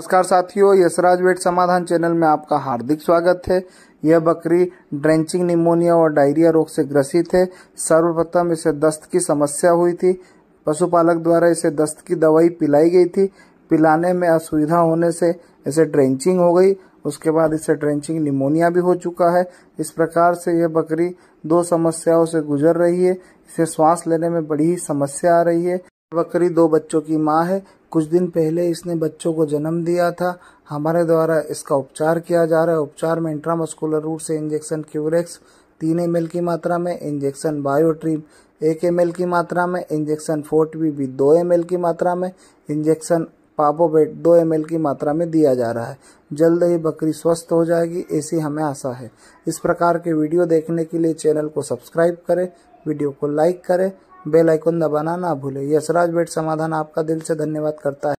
नमस्कार साथियों यशराज वेट समाधान चैनल में आपका हार्दिक स्वागत है यह बकरी ड्रेंचिंग निमोनिया और डायरिया रोग से ग्रसित है सर्वप्रथम इसे दस्त की समस्या हुई थी पशुपालक द्वारा इसे दस्त की दवाई पिलाई गई थी पिलाने में असुविधा होने से इसे ड्रेंचिंग हो गई उसके बाद इसे ड्रेंचिंग निमोनिया भी हो चुका है इस प्रकार से यह बकरी दो समस्याओं से गुजर रही है इसे श्वास लेने में बड़ी ही समस्या आ रही है बकरी दो बच्चों की माँ है कुछ दिन पहले इसने बच्चों को जन्म दिया था हमारे द्वारा इसका उपचार किया जा रहा है उपचार में इंट्रामस्कुलर रूट से इंजेक्शन क्यूरेक्स तीन एम की मात्रा में इंजेक्शन बायोट्रीम एक एम की मात्रा में इंजेक्शन फोर्ट बी भी दो एम की मात्रा में इंजेक्शन पापोबेट दो एम की मात्रा में दिया जा रहा है जल्द ही बकरी स्वस्थ हो जाएगी ऐसी हमें आशा है इस प्रकार के वीडियो देखने के लिए चैनल को सब्सक्राइब करें वीडियो को लाइक करें बेल आइकन दबाना ना भूले यशराज बेट समाधान आपका दिल से धन्यवाद करता है